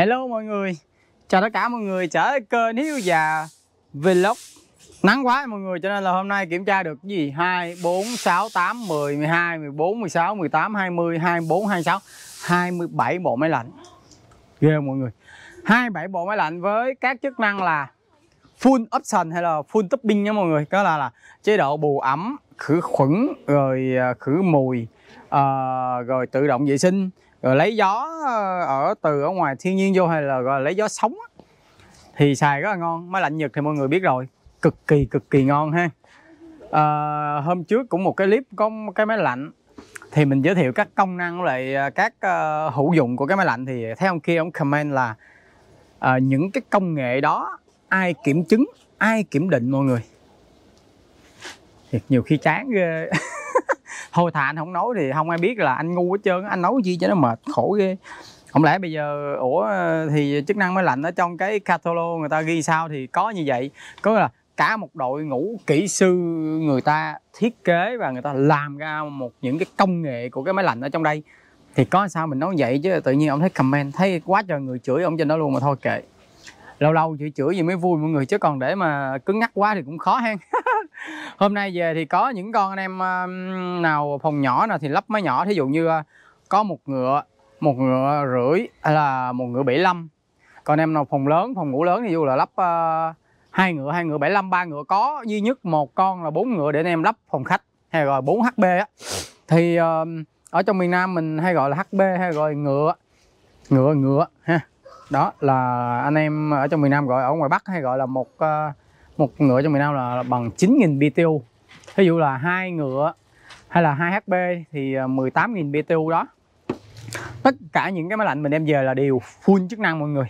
Hello mọi người Chào tất cả mọi người trở lại kênh Hiếu và Vlog Nắng quá mọi người cho nên là hôm nay kiểm tra được gì 2, 4, 6, 8, 10, 12, 14, 16, 18, 20, 24, 26 27 bộ máy lạnh Ghê mọi người 27 bộ máy lạnh với các chức năng là Full option hay là full topping nha mọi người Đó là, là chế độ bù ẩm, khử khuẩn, rồi à, khử mùi uh, Rồi tự động vệ sinh rồi lấy gió ờ, ở từ ở ngoài thiên nhiên vô hay là gọi là lấy gió sống á, thì xài rất là ngon máy lạnh nhật thì mọi người biết rồi cực kỳ cực kỳ ngon ha à, hôm trước cũng một cái clip có cái máy lạnh thì mình giới thiệu các công năng lại ờ, các uh, hữu dụng của cái máy lạnh thì thấy ông kia ông comment là uh, những cái công nghệ đó ai kiểm chứng ai kiểm định mọi người thì nhiều khi chán ghê thôi thà anh không nói thì không ai biết là anh ngu hết trơn anh nấu gì cho nó mệt khổ ghê không lẽ bây giờ ủa thì chức năng máy lạnh ở trong cái catalog người ta ghi sao thì có như vậy có là cả một đội ngũ kỹ sư người ta thiết kế và người ta làm ra một những cái công nghệ của cái máy lạnh ở trong đây thì có sao mình nói vậy chứ tự nhiên ông thấy comment thấy quá trời người chửi ông trên đó luôn mà thôi kệ lâu lâu chửi chửi gì mới vui mọi người chứ còn để mà cứng nhắc quá thì cũng khó hen hôm nay về thì có những con anh em nào phòng nhỏ nào thì lắp máy nhỏ thí dụ như có một ngựa một ngựa rưỡi hay là một ngựa 75 còn em nào phòng lớn phòng ngủ lớn thì dù là lắp hai ngựa hai ngựa 75 ba ngựa có duy nhất một con là bốn ngựa để anh em lắp phòng khách hay gọi 4 HB á thì ở trong miền Nam mình hay gọi là HB hay gọi ngựa ngựa ngựa ha đó là anh em ở trong miền Nam gọi ở ngoài Bắc hay gọi là một uh, một ngựa trong miền Nam là bằng 9.000 BTU ví dụ là hai ngựa hay là 2 HP thì 18.000 à, BTU đó tất cả những cái máy lạnh mình đem về là đều full chức năng mọi người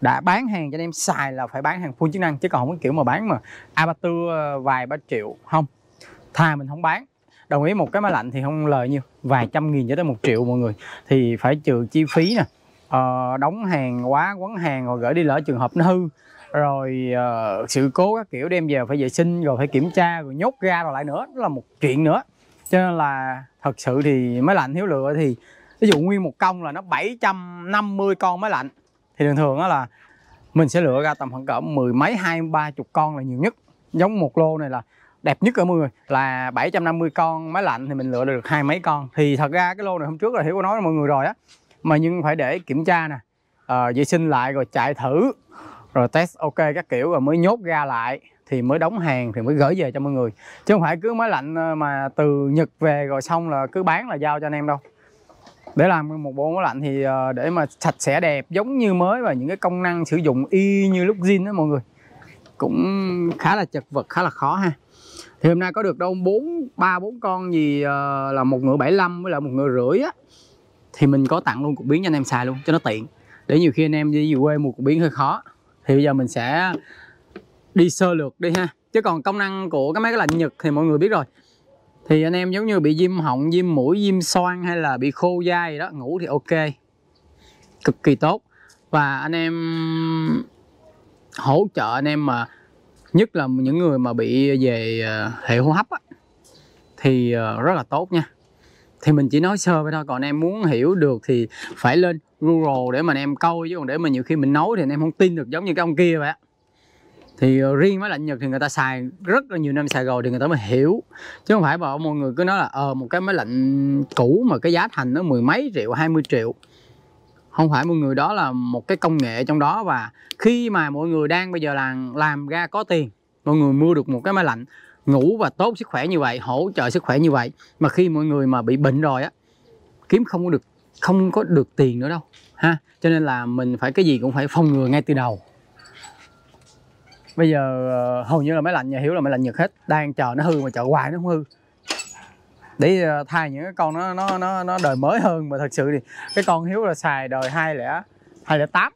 đã bán hàng cho anh em xài là phải bán hàng full chức năng chứ còn không có kiểu mà bán mà abatur à, vài ba triệu không thà mình không bán đồng ý một cái máy lạnh thì không lời nhiêu vài trăm nghìn cho tới một triệu mọi người thì phải trừ chi phí nè ờ, đóng hàng quá quấn hàng rồi gửi đi lỡ trường hợp nó hư rồi uh, sự cố các kiểu đem về phải vệ sinh rồi phải kiểm tra rồi nhốt ra rồi lại nữa đó là một chuyện nữa cho nên là thật sự thì máy lạnh thiếu lựa thì ví dụ nguyên một công là nó 750 con máy lạnh thì thường thường đó là mình sẽ lựa ra tầm khoảng cỡ mười mấy hai ba chục con là nhiều nhất giống một lô này là đẹp nhất ở mọi người là 750 con máy lạnh thì mình lựa được hai mấy con thì thật ra cái lô này hôm trước là hiểu có nói với mọi người rồi á mà nhưng phải để kiểm tra nè à, vệ sinh lại rồi chạy thử rồi test ok các kiểu rồi mới nhốt ra lại thì mới đóng hàng thì mới gửi về cho mọi người chứ không phải cứ máy lạnh ờ, mà từ Nhật về rồi xong là cứ bán là giao cho anh em đâu để làm một bộ máy lạnh thì ờ, để mà sạch sẽ đẹp giống như mới và những cái công năng sử dụng y như lúc zin đó mọi người cũng khá là chật vật khá là khó ha thì hôm nay có được đâu bốn ba bốn con gì ờ, là một ngựa 75 với lại một ngựa rưỡi á thì mình có tặng luôn cục biến cho anh em xài luôn cho nó tiện để nhiều khi anh em đi về quê mua cục biến hơi khó thì bây giờ mình sẽ đi sơ lược đi ha chứ còn công năng của cái máy cái lạnh Nhật thì mọi người biết rồi thì anh em giống như bị viêm họng viêm mũi viêm xoang hay là bị khô da gì đó ngủ thì ok cực kỳ tốt và anh em hỗ trợ anh em mà nhất là những người mà bị về ờ, hệ hô hấp á, thì ờ, rất là tốt nha thì mình chỉ nói sơ vậy thôi còn em muốn hiểu được thì phải lên Google để mà em câu chứ còn để mà nhiều khi mình nấu thì em không tin được giống như cái ông kia vậy thì ờ, riêng máy lạnh Nhật thì người ta xài rất là nhiều năm xài rồi thì người ta mới hiểu chứ không phải mà mọi người cứ nói là ờ một cái máy lạnh cũ mà cái giá thành nó mười mấy triệu hai mươi triệu không phải mọi người đó là một cái công nghệ trong đó và khi mà mọi người đang bây giờ làm làm ra có tiền mọi người mua được một cái máy lạnh ngủ và tốt sức khỏe như vậy hỗ trợ sức khỏe như vậy mà khi mọi người mà bị bệnh rồi á kiếm không có được không có được tiền nữa đâu ha cho nên là mình phải cái gì cũng phải phòng ngừa ngay từ đầu bây giờ ờ, hầu như là máy lạnh nhà hiểu là máy lạnh nhật hết đang chờ nó hư mà chờ hoài nó không hư để ờ, thay những cái con nó nó nó nó đời mới hơn mà thật sự thì cái con hiếu là xài đời hai lẻ hai lẻ tám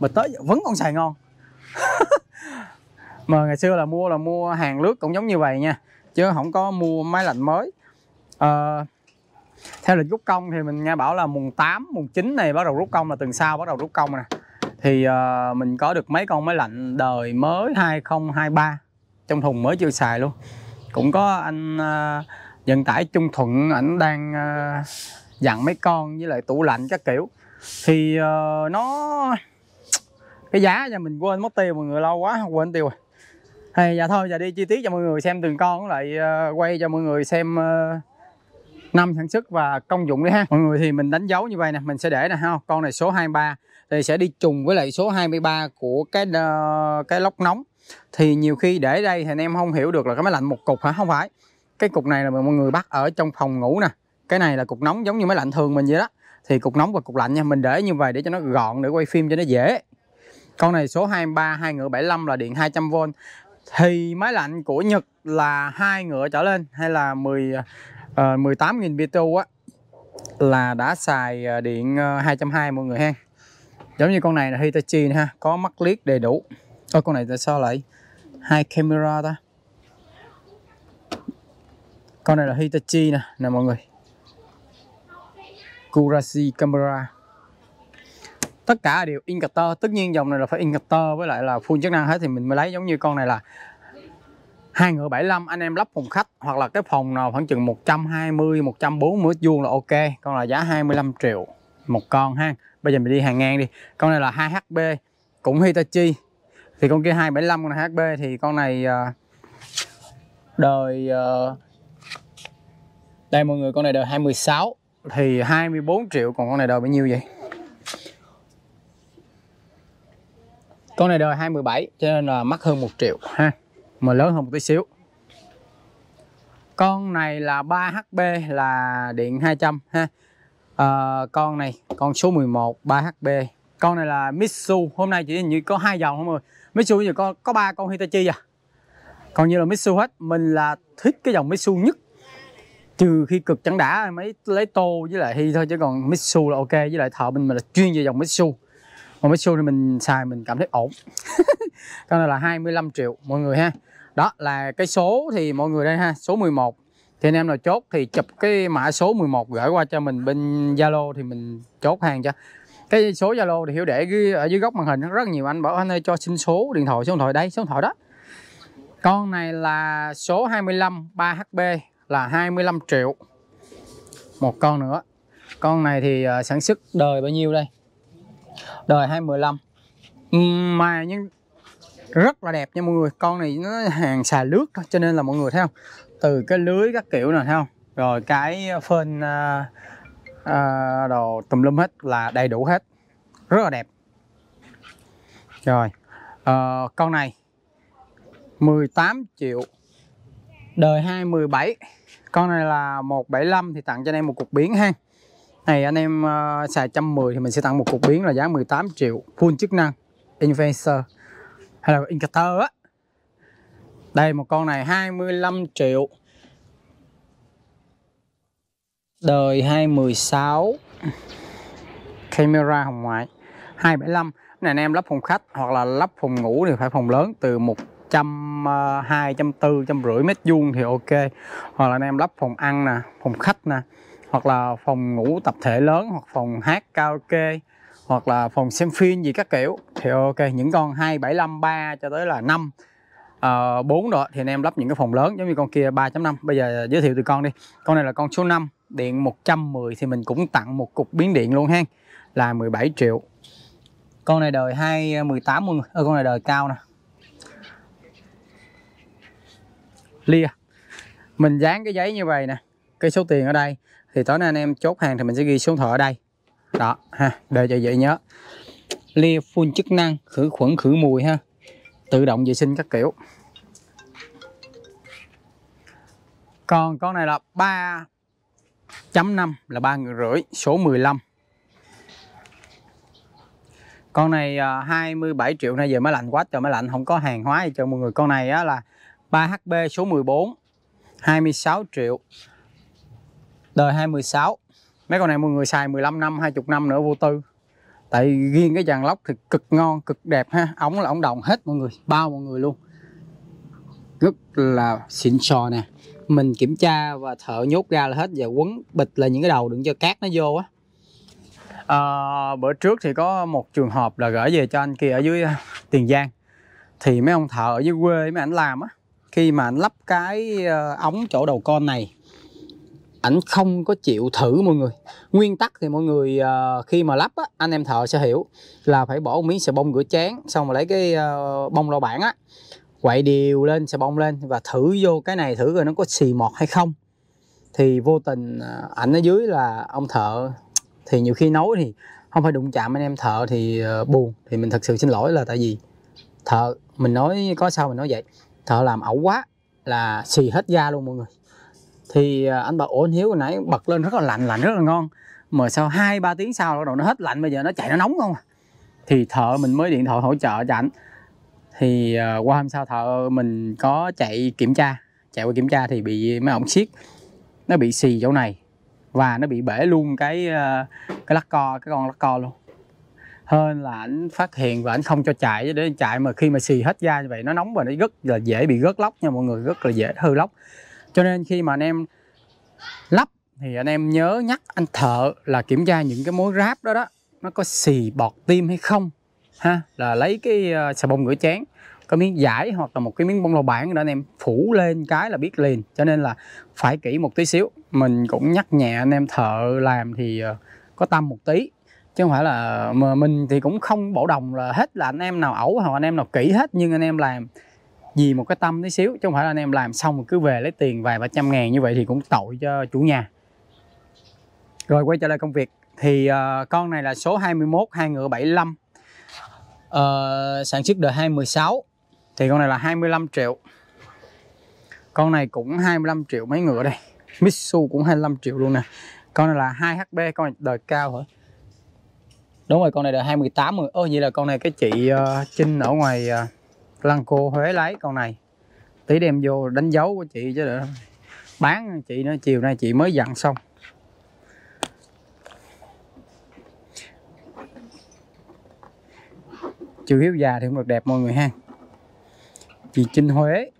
mà tới giờ vẫn còn xài ngon mà ngày xưa là mua là mua hàng lướt cũng giống như vậy nha chứ không có mua máy lạnh mới à, theo lịch rút công thì mình nghe bảo là mùng 8, mùng 9 này bắt đầu rút công là tuần sau bắt đầu rút công nè thì uh, mình có được mấy con máy lạnh đời mới 2023 trong thùng mới chưa xài luôn cũng có anh uh, ờ, vận tải Trung Thuận ảnh đang uh, dặn mấy con với lại tủ lạnh các kiểu thì uh, nó cái giá nhà mình quên mất tiêu mọi người lâu quá quên tiêu rồi hay dạ thôi giờ dạ đi chi tiết cho mọi người xem từng con lại uh, quay cho mọi người xem uh, năm sản xuất và công dụng đấy ha mọi người thì mình đánh dấu như vậy nè mình sẽ để nè ha con này số 23 thì sẽ đi trùng với lại số 23 của cái uh, cái lốc nóng thì nhiều khi để đây thì anh em không hiểu được là cái máy lạnh một cục hả không phải cái cục này là mọi người bắt ở trong phòng ngủ nè cái này là cục nóng giống như máy lạnh thường mình vậy đó thì cục nóng và cục lạnh nha mình để như vậy để cho nó gọn để quay phim cho nó dễ con này số 23 hai ngựa 75 là điện 200V thì máy lạnh của Nhật là hai ngựa trở lên hay là 10 uh, 18.000 BTU á là đã xài ờ, điện 220 ờ, mọi người ha. Giống như con này là Hitachi nè ha, có mắt liếc đầy đủ. Ôi con này tại sao lại hai camera ta? Con này là Hitachi nè, nè mọi người. Kurashi camera tất cả đều inverter tất nhiên dòng này là phải inverter với lại là full chức năng hết thì mình mới lấy giống như con này là hai ngựa 75 anh em lắp phòng khách hoặc là cái phòng nào khoảng chừng 120 140 vuông là ok con là giá 25 triệu một con ha bây giờ mình đi hàng ngang đi con này là 2HB cũng Hitachi thì con kia 275 con này HB thì con này à, đời à, đây mọi người con này đời 26 thì 24 triệu còn con này đời bao nhiêu vậy con này đời 2017 cho nên là mắc hơn 1 triệu ha mà lớn hơn một tí xíu con này là 3HB là điện 200 ha à, con này con số 11 3HB con này là Mitsu hôm nay chỉ như có hai dòng không rồi Mitsu như có có ba con Hitachi à còn như là Mitsu hết mình là thích cái dòng Mitsu nhất trừ khi cực chẳng đã mới lấy tô với lại hi thôi chứ còn Mitsu là ok với lại thợ mình mình là chuyên về dòng Mitsu một mấy xu thì mình xài mình cảm thấy ổn con này là 25 triệu mọi người ha đó là cái số thì mọi người đây ha số 11 thì anh em nào chốt thì chụp cái mã số 11 gửi qua cho mình bên Zalo thì mình chốt hàng cho cái số Zalo thì hiểu để ghi ở dưới góc màn hình rất nhiều anh bảo anh ơi cho xin số điện thoại số điện thoại đây số điện thoại đó con này là số 25 3HB là 25 triệu một con nữa con này thì ờ, sản xuất đời bao nhiêu đây đời 215 ừ, mà nhưng rất là đẹp nha mọi người con này nó hàng xà lướt cho nên là mọi người thấy không từ cái lưới các kiểu nè thấy không rồi cái phên à, à, đồ tùm lum hết là đầy đủ hết rất là đẹp rồi à, con này 18 triệu đời 217 con này là 175 thì tặng cho anh em một cục biển ha này anh em uh, xài 110 thì mình sẽ tặng một cục biến là giá 18 triệu full chức năng Influencer hay là Incator á đây một con này 25 triệu đời 216 camera hồng ngoại 275 này anh em lắp phòng khách hoặc là lắp phòng ngủ thì phải phòng lớn từ 100 200 400 rưỡi mét vuông thì ok hoặc là anh em lắp phòng ăn nè phòng khách nè hoặc là phòng ngủ tập thể lớn hoặc phòng hát karaoke hoặc là phòng xem phim gì các kiểu thì ok những con 275 3 cho tới là 5 uh, 4 đó thì anh em lắp những cái phòng lớn giống như con kia 3.5 bây giờ giới thiệu từ con đi con này là con số 5 điện 110 thì mình cũng tặng một cục biến điện luôn ha là 17 triệu con này đời 2 18 10 ờ, con này đời cao nè lia mình dán cái giấy như vậy nè cái số tiền ở đây thì tối nay anh em chốt hàng thì mình sẽ ghi số thợ ở đây đó ha để cho dễ nhớ lia phun chức năng khử khuẩn khử mùi ha tự động vệ sinh các kiểu còn con này là 3.5 là ba người rưỡi số 15 con này 27 à, triệu nay giờ mới lạnh quá trời mới lạnh không có hàng hóa gì cho mọi người con này á là 3HB số 14 26 triệu đời 216 mấy con này mọi người xài 15 năm 20 năm nữa vô tư tại riêng cái dàn lóc thì cực ngon cực đẹp ha ống là ống đồng hết mọi người bao mọi người luôn rất là xịn sò nè mình kiểm tra và thợ nhốt ra là hết và quấn bịch là những cái đầu đừng cho cát nó vô á à, bữa trước thì có một trường hợp là gửi về cho anh kia ở dưới ờ, Tiền Giang thì mấy ông thợ ở dưới quê mấy anh làm á khi mà anh lắp cái ờ, ống chỗ đầu con này ảnh không có chịu thử mọi người nguyên tắc thì mọi người uh, khi mà lắp á, anh em thợ sẽ hiểu là phải bỏ một miếng xà bông rửa chén xong rồi lấy cái uh, bông lau bảng á quậy đều lên xà bông lên và thử vô cái này thử rồi nó có xì mọt hay không thì vô tình uh, ảnh ở dưới là ông thợ thì nhiều khi nấu thì không phải đụng chạm anh em thợ thì uh, buồn thì mình thật sự xin lỗi là tại vì thợ mình nói có sao mình nói vậy thợ làm ẩu quá là xì hết da luôn mọi người thì à, anh bảo ổn hiếu hồi nãy bật lên rất là lạnh lạnh rất là ngon mà sau hai ba tiếng sau bắt đầu nó hết lạnh bây giờ nó chạy nó nóng không à thì thợ mình mới điện thoại hỗ trợ cho ảnh thì uh, qua hôm sau thợ mình có chạy kiểm tra chạy qua kiểm tra thì bị mấy ổng xiết nó bị xì chỗ này và nó bị bể luôn cái uh, cái lắc co cái con lắc co luôn hơn là ảnh phát hiện và ảnh không cho chạy để chạy mà khi mà xì hết da như vậy nó nóng và nó rất là dễ bị gớt lóc nha mọi người rất là dễ hư lóc cho nên khi mà anh em lắp thì anh em nhớ nhắc anh thợ là kiểm tra những cái mối ráp đó đó nó có xì bọt tim hay không ha là lấy cái ờ, xà bông rửa chén có miếng giải hoặc là một cái miếng bông lau bảng để anh em phủ lên cái là biết liền cho nên là phải kỹ một tí xíu mình cũng nhắc nhẹ anh em thợ làm thì ờ, có tâm một tí chứ không phải là ờ, mà mình thì cũng không bổ đồng là hết là anh em nào ẩu hoặc anh em nào kỹ hết nhưng anh em làm vì một cái tâm tí xíu chứ không phải là anh em làm xong rồi cứ về lấy tiền vài ba trăm ngàn như vậy thì cũng tội cho chủ nhà rồi quay trở lại công việc thì uh, con này là số 21 hai ngựa 75 uh, ờ, sản xuất đời 2016 thì con này là 25 triệu con này cũng 25 triệu mấy ngựa đây Mitsu cũng 25 triệu luôn nè con này là 2 HP con này đời cao hả đúng rồi con này đời 28 rồi ơ vậy là con này cái chị uh, Trinh ở ngoài uh, lăng cô Huế lấy con này tí đem vô đánh dấu của chị chứ được bán chị nó chiều nay chị mới dặn xong chiều hiếu già thì cũng được đẹp mọi người ha chị Trinh Huế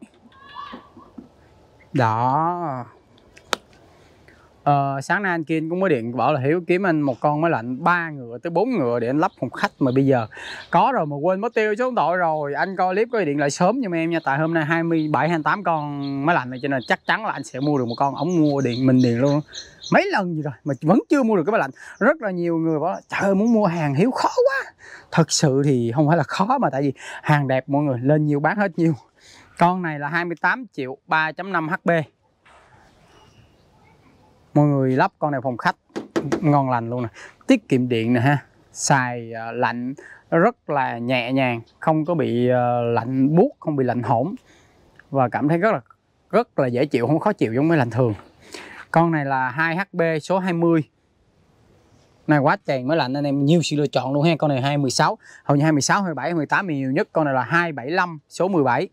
đó Ờ, sáng nay anh Kiên cũng mới điện bảo là Hiếu kiếm anh một con máy lạnh ba ngựa tới bốn ngựa để anh lắp phòng khách mà bây giờ có rồi mà quên mất tiêu số điện thoại rồi anh coi clip có điện lại sớm giùm em nha tại hôm nay 27 28 con máy lạnh này cho nên chắc chắn là anh sẽ mua được một con ổng mua điện mình điện luôn mấy lần gì rồi mà vẫn chưa mua được cái máy lạnh rất là nhiều người bảo là trời ơi muốn mua hàng Hiếu khó quá thật sự thì không phải là khó mà tại vì hàng đẹp mọi người lên nhiều bán hết nhiều con này là 28 triệu 3.5 HP mọi người lắp con này phòng khách ngon lành luôn nè tiết kiệm điện nè ha xài uh, lạnh rất là nhẹ nhàng không có bị uh, lạnh buốt không bị lạnh hổn và cảm thấy rất là rất là dễ chịu không khó chịu giống mấy lạnh thường con này là 2HB số 20 này quá chèn mới lạnh anh em nhiều sự lựa chọn luôn ha con này 216 hầu như 216 27 18 nhiều nhất con này là 275 số 17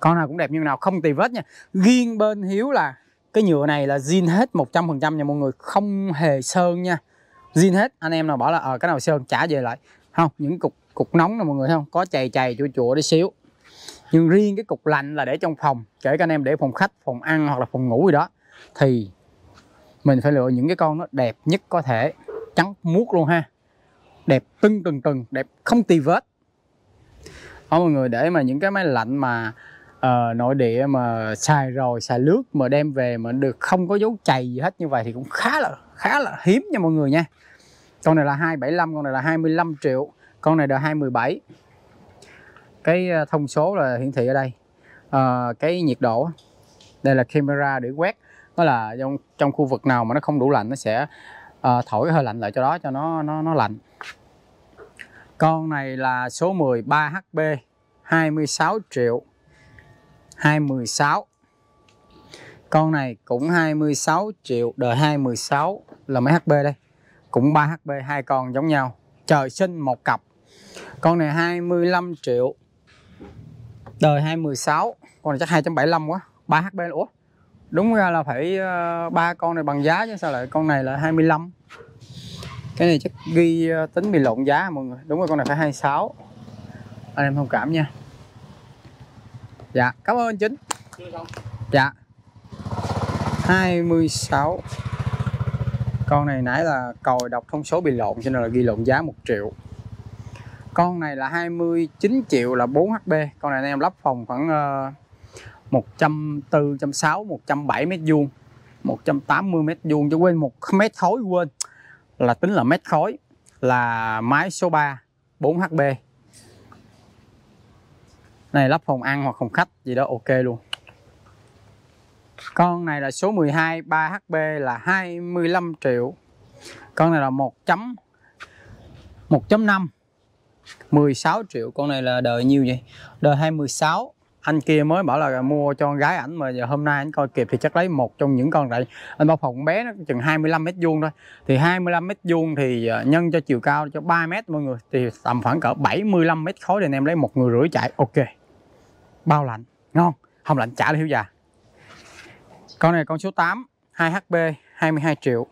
con nào cũng đẹp như nào không tì vết nha riêng bên Hiếu là cái nhựa này là zin hết 100% nha mọi người không hề sơn nha zin hết anh em nào bảo là ờ à, cái nào sơn trả về lại không những cục cục nóng nè mọi người không có chày chày chua chua đi xíu nhưng riêng cái cục lạnh là để trong phòng kể cả anh em để phòng khách phòng ăn hoặc là phòng ngủ gì đó thì mình phải lựa những cái con nó đẹp nhất có thể trắng muốt luôn ha đẹp từng từng từng đẹp không tì vết đó mọi người để mà những cái máy lạnh mà Ờ, nội địa mà xài rồi xài lướt mà đem về mà được không có dấu chày gì hết như vậy thì cũng khá là khá là hiếm nha mọi người nha con này là 275 con này là 25 triệu con này là 217 cái ờ, thông số là hiển thị ở đây à, cái nhiệt độ đây là camera để quét nó là trong trong khu vực nào mà nó không đủ lạnh nó sẽ à, thổi hơi lạnh lại cho đó cho nó nó nó lạnh con này là số 13 HB 26 triệu 216 con này cũng 26 triệu đời 216 là mấy HP đây cũng 3 HP hai con giống nhau trời sinh một cặp con này 25 triệu đời 216 con này chắc 275 quá 3 HP Ủa đúng ra là phải ờ, ba con này bằng giá chứ sao lại con này là 25 cái này chắc ghi ờ, tính bị lộn giá à, mọi người đúng rồi con này phải 26 anh em thông cảm nha dạ cảm ơn chính dạ 26 con này nãy là còi đọc thông số bị lộn cho nên là ghi lộn giá 1 triệu con này là 29 triệu là 4 HP con này em lắp phòng khoảng uh, 140 160 170 mét vuông 180 mét vuông cho quên một mét khối quên là tính là mét khối là máy số 3 4 HP này lắp phòng ăn hoặc phòng khách gì đó ok luôn con này là số 12 3HB là 25 triệu con này là 1 chấm 1.5 16 triệu con này là đợi nhiêu vậy đời 216 anh kia mới bảo là mua cho gái ảnh mà giờ hôm nay anh coi kịp thì chắc lấy một trong những con này anh bao phòng bé nó chừng 25 mét vuông thôi thì 25 mét vuông thì ờ, nhân cho chiều cao cho 3 mét mọi người thì tầm khoảng cỡ 75 mét khối thì anh em lấy một người rưỡi chạy ok bao lạnh ngon không lạnh chả là hiểu già con này con số 8 2HB 22 triệu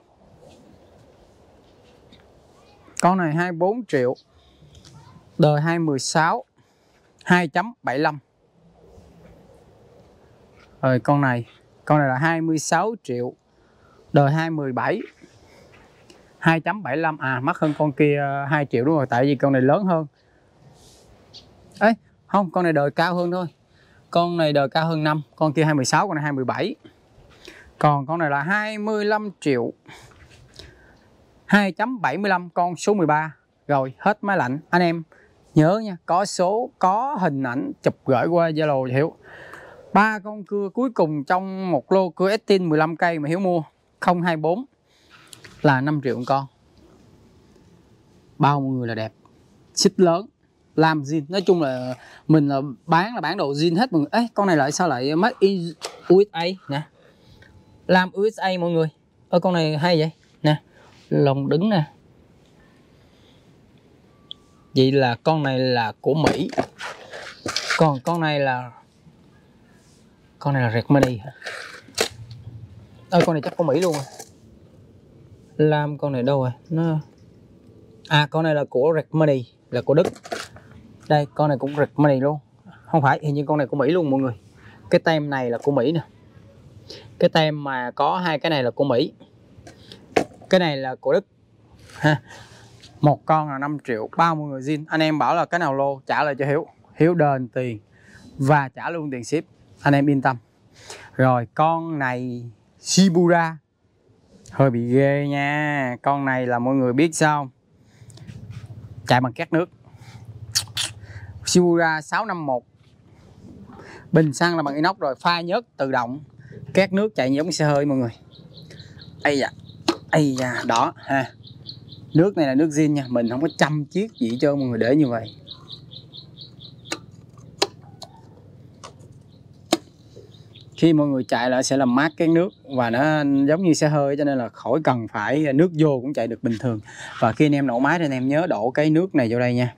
con này 24 triệu đời 216 2.75 rồi con này con này là 26 triệu đời 217 2.75 à mắc hơn con kia 2 ờ, triệu đúng rồi tại vì con này lớn hơn ấy không con này đời cao hơn thôi con này đời cao hơn 5 con kia 26 con này 27 còn con này là 25 triệu 2.75 con số 13 rồi hết máy lạnh anh em nhớ nha có số có hình ảnh chụp gửi qua Zalo Hiểu ba con cưa cuối cùng trong một lô cưa Estin 15 cây mà Hiếu mua 024 là 5 triệu con bao người là đẹp xích lớn làm zin nói chung là mình là ờ, bán là bán đồ zin hết mình ấy con này lại sao lại mất USA nè làm USA mọi người ơ con này hay vậy nè lồng đứng nè vậy là con này là của Mỹ còn con này là con này là Red Money hả ơ con này chắc của Mỹ luôn rồi à. làm con này đâu rồi à? nó à con này là của Red Money là của Đức đây con này cũng rực money luôn không phải hình như con này của mỹ luôn mọi người cái tem này là của mỹ nè cái tem mà có hai cái này là của mỹ cái này là của đức ha một con là 5 triệu bao mọi người zin anh em bảo là cái nào lô trả lại cho hiếu hiếu đền tiền và trả luôn tiền ship anh em yên tâm rồi con này shibura hơi bị ghê nha con này là mọi người biết sao chạy bằng két nước Shimura 651 bình xăng là bằng inox rồi pha nhớt tự động két nước chạy giống xe hơi mọi người ây da ây da đó ha nước này là nước zin nha mình không có trăm chiếc gì cho mọi người để như vậy khi mọi người chạy lại sẽ làm mát cái nước và nó giống như xe hơi cho nên là khỏi cần phải nước vô cũng chạy được bình thường và khi anh em nổ máy thì anh em nhớ đổ cái nước này vô đây nha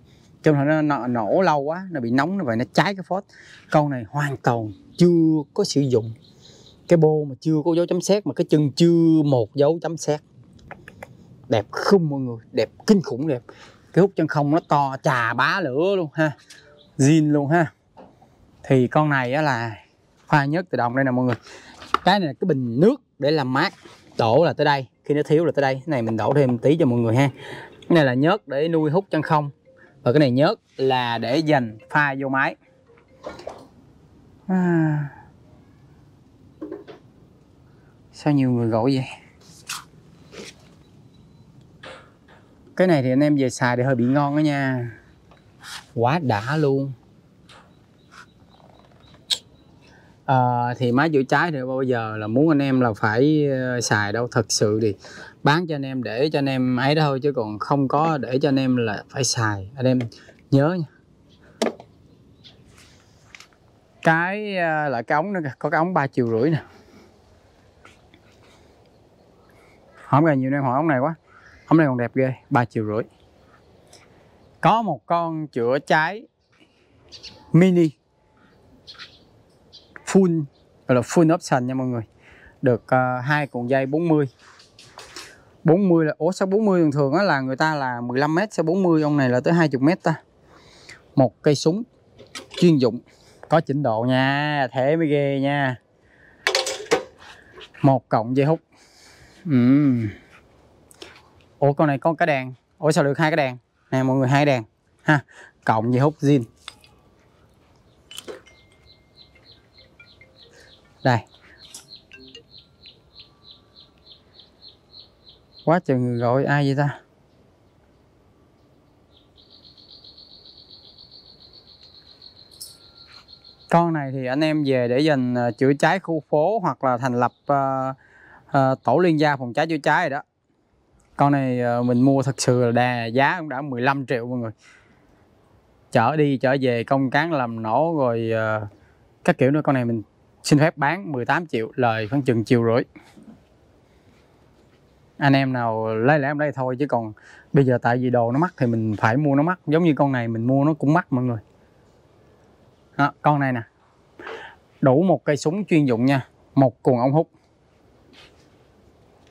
cho nó, nó nổ lâu quá nó bị nóng nó vậy nó cháy cái phốt con này hoàn toàn chưa có sử dụng cái bô mà chưa có dấu chấm xét mà cái chân chưa một dấu chấm xét đẹp không mọi người đẹp kinh khủng đẹp cái hút chân không nó to trà bá lửa luôn ha zin luôn ha thì con này á là khoa nhất tự động đây nè mọi người cái này là cái bình nước để làm mát đổ là tới đây khi nó thiếu là tới đây cái này mình đổ thêm tí cho mọi người ha cái này là nhớt để nuôi hút chân không và cái này nhớt là để dành pha vô máy à. sao nhiều người gọi vậy cái này thì anh em về xài thì hơi bị ngon đó nha quá đã luôn à, thì máy chữa cháy thì bao giờ là muốn anh em là phải ờ, xài đâu thật sự thì bán cho anh em để cho anh em ấy đó thôi chứ còn không có để cho anh em là phải xài anh em nhớ nha cái à, loại cái ống nữa có cái ống ba triệu rưỡi nè hôm nay nhiều em hỏi ống này quá ống này còn đẹp ghê ba triệu rưỡi có một con chữa cháy mini full gọi là full option nha mọi người được uh, hai cuộn dây 40 40 là ủa sao 40 thường thường á là người ta là 15 m sao 40 ông này là tới 20 m ta. Một cây súng chuyên dụng có chỉnh độ nha, thế mới ghê nha. Một cộng dây hút. Ừ. Ủa con này có cái đèn. Ủa sao được hai cái đèn? Nè mọi người hai đèn ha. Cộng dây hút zin. Đây, quá trời người gọi ai vậy ta con này thì anh em về để dành à, chữa cháy khu phố hoặc là thành lập uh, uh, tổ liên gia phòng cháy chữa cháy rồi đó con này uh, mình mua thật sự là đà giá cũng đã 15 triệu mọi người chở đi chở về công cán làm nổ rồi uh, các kiểu nữa con này mình xin phép bán 18 triệu lời khoảng chừng chiều rưỡi anh em nào lấy lẽ em đây thôi chứ còn bây giờ tại vì đồ nó mắc thì mình phải mua nó mắc giống như con này mình mua nó cũng mắc mọi người đó, con này nè đủ một cây súng chuyên dụng nha một cuồng ống hút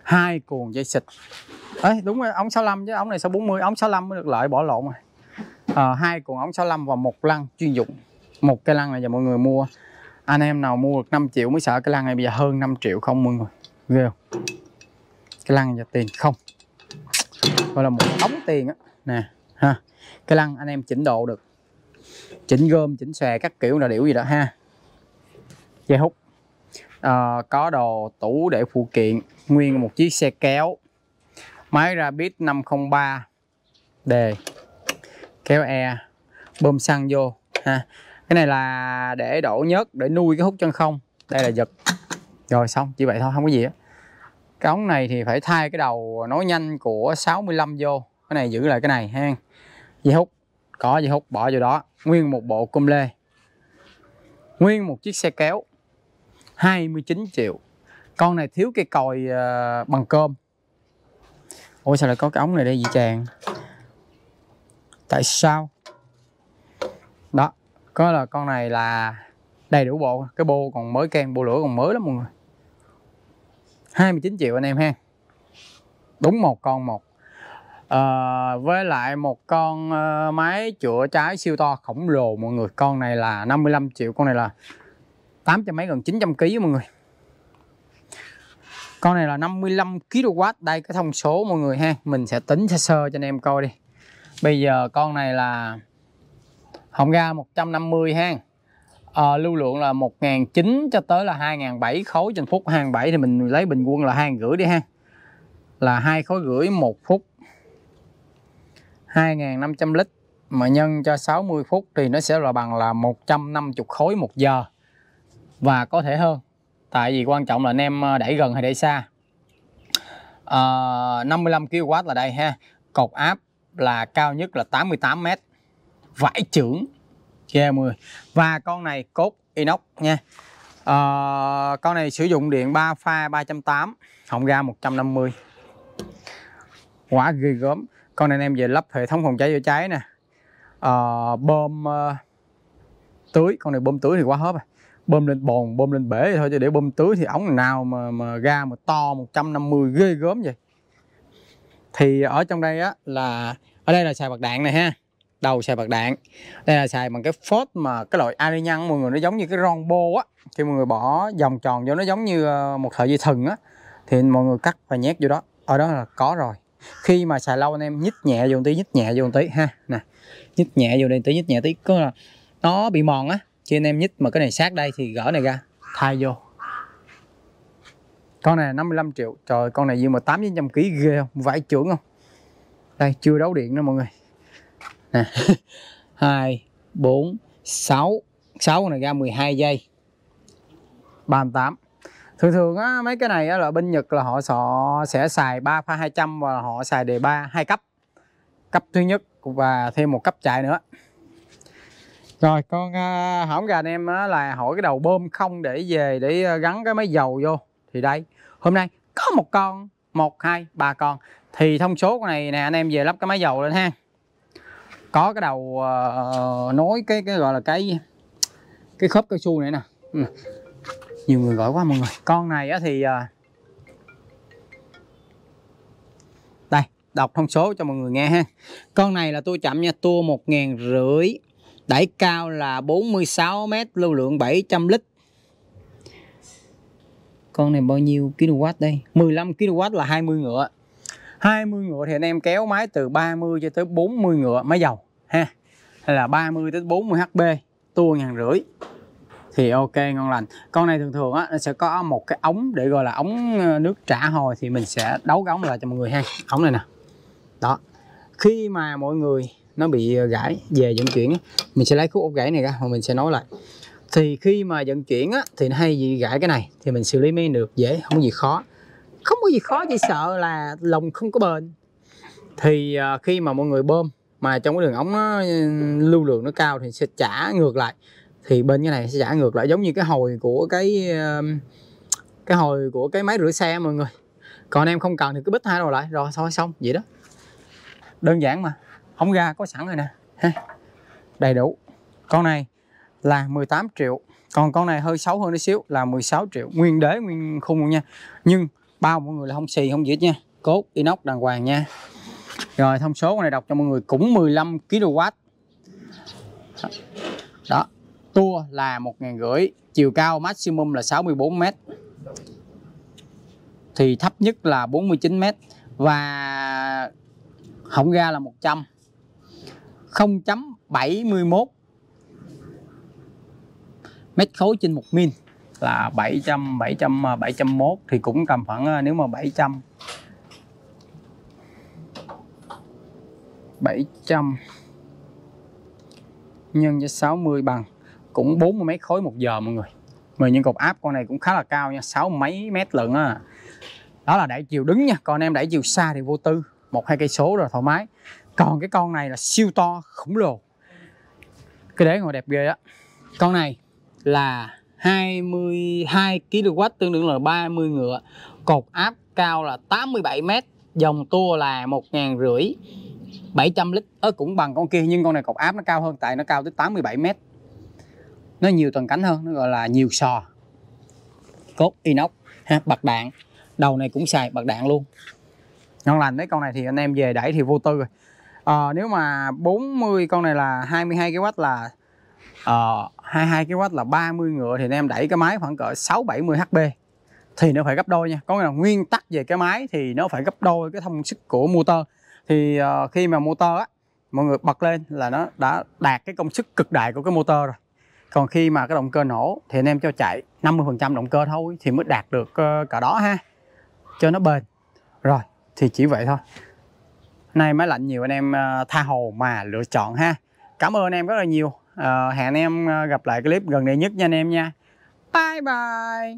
hai cuồng dây xịt ấy đúng rồi ống 65 chứ ống này 640 ống 65 mới được lợi bỏ lộn rồi à, hai cuồng ống 65 và một lăng chuyên dụng một cây lăng này giờ mọi người mua anh em nào mua được 5 triệu mới sợ cái lăng này bây giờ hơn 5 triệu không mọi người ghê không cái lăng và tiền không gọi là một ống tiền á nè ha cái lăng anh em chỉnh độ được chỉnh gom chỉnh xòe các kiểu là điểu gì đó ha dây hút à, có đồ tủ để phụ kiện nguyên một chiếc xe kéo máy ra Rabbit 503 đề kéo e bơm xăng vô ha cái này là để đổ nhớt để nuôi cái hút chân không đây là giật rồi xong chỉ vậy thôi không có gì hết cái ống này thì phải thay cái đầu nối nhanh của 65 vô cái này giữ lại cái này ha dây hút có dây hút bỏ vô đó nguyên một bộ cung lê nguyên một chiếc xe kéo 29 triệu con này thiếu cái còi uh, bằng cơm ôi sao lại có cái ống này đây vậy chàng tại sao đó có là con này là đầy đủ bộ cái bô còn mới kem bô lửa còn mới lắm mọi người 29 triệu anh em ha đúng một con một à, với lại một con uh, máy chữa trái siêu to khổng lồ mọi người con này là 55 triệu con này là 800 mấy gần 900 kg mọi người con này là 55 kW đây cái thông số mọi người ha mình sẽ tính sơ sơ cho anh em coi đi bây giờ con này là hồng ga 150 ha à, lưu lượng là 1.900 cho tới là 2.700 khối trên phút 2.700 thì mình lấy bình quân là 2.500 đi ha là hai khối rưỡi một phút 2.500 lít mà nhân cho 60 phút thì nó sẽ là bằng là 150 khối một giờ và có thể hơn tại vì quan trọng là anh em ờ, đẩy gần hay đẩy xa à, 55 kW là đây ha cột áp là cao nhất là 88 m vải trưởng che dạ, 10 và con này cốt inox nha à, con này sử dụng điện 3 pha 308, họng ga 150 quả ghê gớm con này em về lắp hệ thống phòng cháy chữa cháy nè à, bơm à, tưới con này bơm tưới thì quá hết rồi à. bơm lên bồn bơm lên bể thôi chứ để bơm tưới thì ống nào mà mà ga mà to 150 ghê gớm vậy thì ở trong đây á là ở đây là xài bạc đạn này ha đầu xài bạc đạn đây là xài bằng cái phốt mà cái loại arinan mọi người nó giống như cái ron bô á khi mọi người bỏ vòng tròn vô nó giống như ờ, một sợi dây thừng á thì mọi người cắt và nhét vô đó ở đó là có rồi khi mà xài lâu anh em nhích nhẹ vô một tí nhích nhẹ vô một tí ha nè nhích nhẹ vô đây tí nhích nhẹ tí có là nó bị mòn á khi anh em nhích mà cái này sát đây thì gỡ này ra thay vô con này 55 triệu trời con này gì mà tám 8 trăm ký ghê không vải trưởng không đây chưa đấu điện nữa mọi người nè hai bốn sáu sáu này ra 12 giây 38 thường thường á, mấy cái này á, là bên Nhật là họ sọ sẽ xài 3 pha 200 và họ xài đề 3 hai cấp cấp thứ nhất và thêm một cấp chạy nữa rồi con uh, à, hỏng gà anh em á, là hỏi cái đầu bơm không để về để à, gắn cái máy dầu vô thì đây hôm nay có một con một hai ba con thì thông số con này nè anh em về lắp cái máy dầu lên ha có cái đầu uh, nối cái cái gọi là cái cái khớp cao su này nè ừ. nhiều người gọi quá mọi người con này á thì uh, đây đọc thông số cho mọi người nghe ha con này là tôi chậm nha tua một ngàn rưỡi đẩy cao là 46 m lưu lượng 700 lít con này bao nhiêu kW đây 15 kW là 20 ngựa 20 ngựa thì anh em kéo máy từ 30 cho tới 40 ngựa máy dầu ha hay là 30 tới 40 HP tua ngàn rưỡi thì ok ngon lành con này thường thường á nó sẽ có một cái ống để gọi là ống ờ, nước trả hồi thì mình sẽ đấu cái ống lại cho mọi người ha ống này nè đó khi mà mọi người nó bị ờ, gãy về vận chuyển mình sẽ lấy khúc ốc gãy này ra và mình sẽ nối lại thì khi mà vận chuyển á, thì nó hay gì gãy cái này thì mình xử lý mới được dễ không có gì khó không có gì khó chỉ sợ là lồng không có bền thì ờ, khi mà mọi người bơm mà trong cái đường ống nó ừ, lưu lượng nó cao thì sẽ trả ngược lại thì bên cái này sẽ trả ngược lại giống như cái hồi của cái ờ, cái hồi của cái máy rửa xe mọi người còn em không cần thì cứ bít hai đầu lại rồi thôi xong vậy đó đơn giản mà ống ra có sẵn rồi nè đầy đủ con này là 18 triệu còn con này hơi xấu hơn nó xíu là 16 triệu nguyên đế nguyên khung luôn nha nhưng bao mọi người là không xì không gì nha cốt inox đàng hoàng nha rồi thông số này đọc cho mọi người cũng 15 kW. Đó, tua là 1.500, chiều cao maximum là 64 m. Thì thấp nhất là 49 m và hỏng ga là 100. 0.71 mét khối trên 1 min là 700 700 701 thì cũng tầm khoảng à, nếu mà 700 700 nhân cho 60 bằng cũng 40 mét khối một giờ mọi người mà những cột áp con này cũng khá là cao nha 6 mấy mét lận á đó là đẩy chiều đứng nha còn em đẩy chiều xa thì vô tư một hai cây số rồi thoải mái còn cái con này là siêu to khổng lồ cái đế ngồi đẹp ghê á con này là 22 kW tương đương là 30 ngựa cột áp cao là 87 mét dòng tua là một ngàn rưỡi 700 lít ớ cũng bằng con kia nhưng con này cột áp nó cao hơn tại nó cao tới 87 mét nó nhiều tầng cánh hơn nó gọi là nhiều sò cốt inox ha, bạc đạn đầu này cũng xài bạc đạn luôn ngon lành đấy con này thì anh em về đẩy thì vô tư rồi à, nếu mà 40 con này là 22 kW là uh, 22 kW là 30 ngựa thì anh em đẩy cái máy khoảng cỡ 6 70 HP thì nó phải gấp đôi nha có nghĩa là nguyên tắc về cái máy thì nó phải gấp đôi cái thông sức của motor thì ờ, khi mà motor á mọi người bật lên là nó đã đạt cái công suất cực đại của cái motor rồi còn khi mà cái động cơ nổ thì anh em cho chạy 50% động cơ thôi thì mới đạt được ờ, cả đó ha cho nó bền rồi thì chỉ vậy thôi nay máy lạnh nhiều anh em ờ, tha hồ mà lựa chọn ha cảm ơn anh em rất là nhiều hẹn anh em gặp lại clip gần đây nhất nha anh em nha bye bye